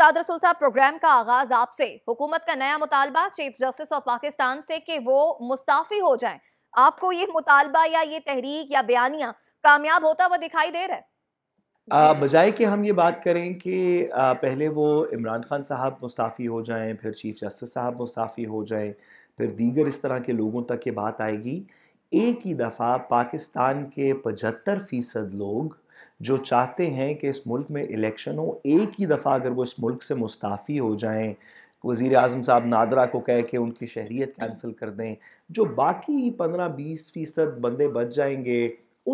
सादर सुलसा प्रोग्राम का आगाज आपसे हुकूमत का नया मुतालबा चीफ जस्टिस ऑफ पाकिस्तान से कि वो मुस्ताफी हो जाएं आपको ये मुतालबा या ये तहरीक या बयानिया कामयाब होता हुआ दिखाई दे रहा है बजाय कि हम ये बात करें कि आ, पहले वो इमरान खान साहब मुस्ताफ़ी हो जाएं फिर चीफ जस्टिस साहब मुस्ताफ़ी हो जाएं फिर दीगर इस तरह के लोगों तक ये बात आएगी एक ही दफ़ा पाकिस्तान के पचहत्तर फ़ीसद लोग जो चाहते हैं कि इस मुल्क में इलेक्शन हो एक ही दफ़ा अगर वो इस मुल्क से मुस्ताफ़ी हो जाएं वज़ी अजम साहब नादरा को कह के उनकी शहरीत कैंसिल कर दें जो बाकी पंद्रह बीस फ़ीसद बंदे बच जाएंगे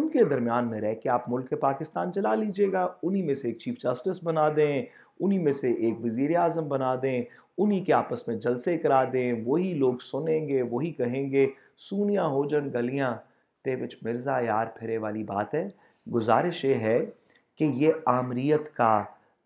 उनके दरमियान में रह के आप मुल्क पाकिस्तान चला लीजिएगा उन्हीं में से एक चीफ जस्टिस बना दें उन्हीं में से एक वज़ी अजम बना दें उन्हीं के आपस में जलसे करा दें वही लोग सुनेंगे वही कहेंगे सूनिया हो जन गलियाँ ते बिच मिर्ज़ा यार फिरे वाली बात है गुजारिश ये है कि ये आमरीत का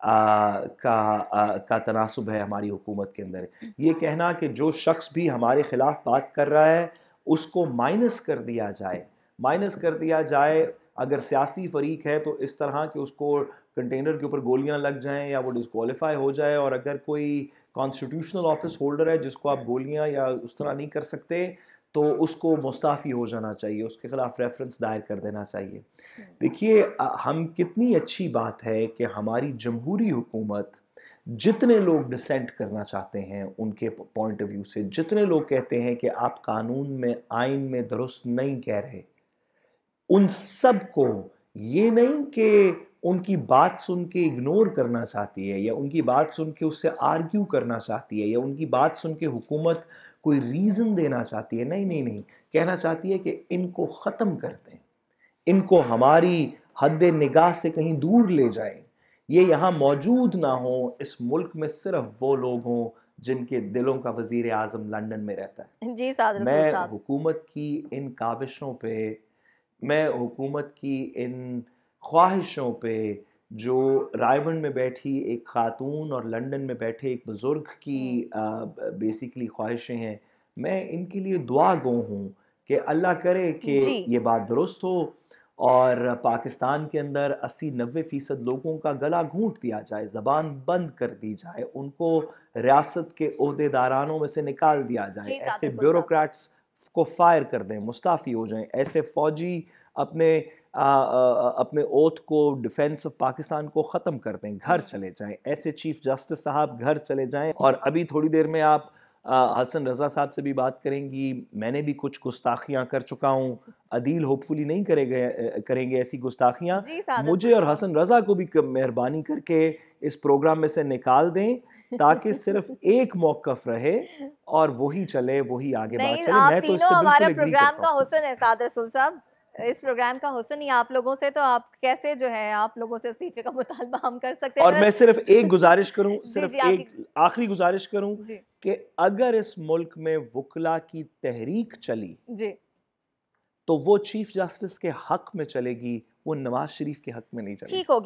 आ, का आ, का तनासब है हमारी हुकूमत के अंदर ये कहना कि जो शख्स भी हमारे ख़िलाफ़ बात कर रहा है उसको माइनस कर दिया जाए माइनस कर दिया जाए अगर सियासी फरीक है तो इस तरह के उसको कंटेनर के ऊपर गोलियां लग जाएं या वो डिसकॉलीफाई हो जाए और अगर कोई कॉन्स्टिट्यूशनल ऑफिस होल्डर है जिसको आप गोलियां या उस तरह नहीं कर सकते तो उसको मुस्ताफ़ी हो जाना चाहिए उसके खिलाफ रेफरेंस दायर कर देना चाहिए हम्म। देखिए हम कितनी अच्छी बात है कि हमारी जमहूरी हुकूमत जितने लोग डिसेंट करना चाहते हैं उनके पॉइंट ऑफ व्यू से जितने लोग कहते हैं कि आप कानून में आइन में दुरुस्त नहीं कह रहे उन सब को ये नहीं कि उनकी बात सुन के इग्नोर करना चाहती है या उनकी बात सुन के उससे आर्ग्यू करना चाहती है या उनकी बात सुन के हुकूमत कोई रीज़न देना चाहती है नहीं नहीं नहीं कहना चाहती है कि इनको ख़त्म कर दें इनको हमारी हद निगाह से कहीं दूर ले जाएं ये यहाँ मौजूद ना हो इस मुल्क में सिर्फ वो लोग हों जिनके दिलों का वजीर आजम लंदन में रहता है जी सादर मैं हुकूमत की इन काविशों पे मैं हुकूमत की इन ख्वाहिशों पे जो रायवन में बैठी एक खातून और लंदन में बैठे एक बुज़ुर्ग की बेसिकली ख्वाहिशें हैं मैं इनके लिए दुआ गो हूँ कि अल्लाह करे कि ये बात दुरुस्त हो और पाकिस्तान के अंदर 80 नबे फ़ीसद लोगों का गला घूंट दिया जाए ज़बान बंद कर दी जाए उनको रियासत के अहदेदारानों में से निकाल दिया जाए ऐसे ब्यूरोक्रेट्स को फायर कर दें मुस्ताफ़ी हो जाएं ऐसे फ़ौजी अपने आ, आ, अपने ओथ को डिफेंस ऑफ पाकिस्तान को ख़त्म कर दें घर चले जाएं ऐसे चीफ जस्टिस साहब घर चले जाएं और अभी थोड़ी देर में आप आ, हसन रज़ा साहब से भी बात करेंगी मैंने भी कुछ गुस्ताखियाँ कर चुका हूँ अदील होपफुली नहीं करेंगे करेंगे ऐसी गुस्ताखियाँ मुझे और हसन रज़ा को भी मेहरबानी करके इस प्रोग्राम में से निकाल दें ताकि सिर्फ एक मौकफ रहे और वही चले वही आगे बात चले मैं तो इससे बिल्कुल एग्री करता हुसन इस प्रोग्राम का हुसन ही आप लोगों से तो आप कैसे जो है आप लोगों से इस्तीफे का मुतालबा हम कर सकते हैं और मैं सिर्फ एक गुजारिश करूं सिर्फ जी, एक आखिरी गुजारिश करूं कि अगर इस मुल्क में वकला की तहरीक चली जी तो वो चीफ जस्टिस के हक में चलेगी वो नवाज शरीफ के हक में नहीं चलेगी ठीक हो गया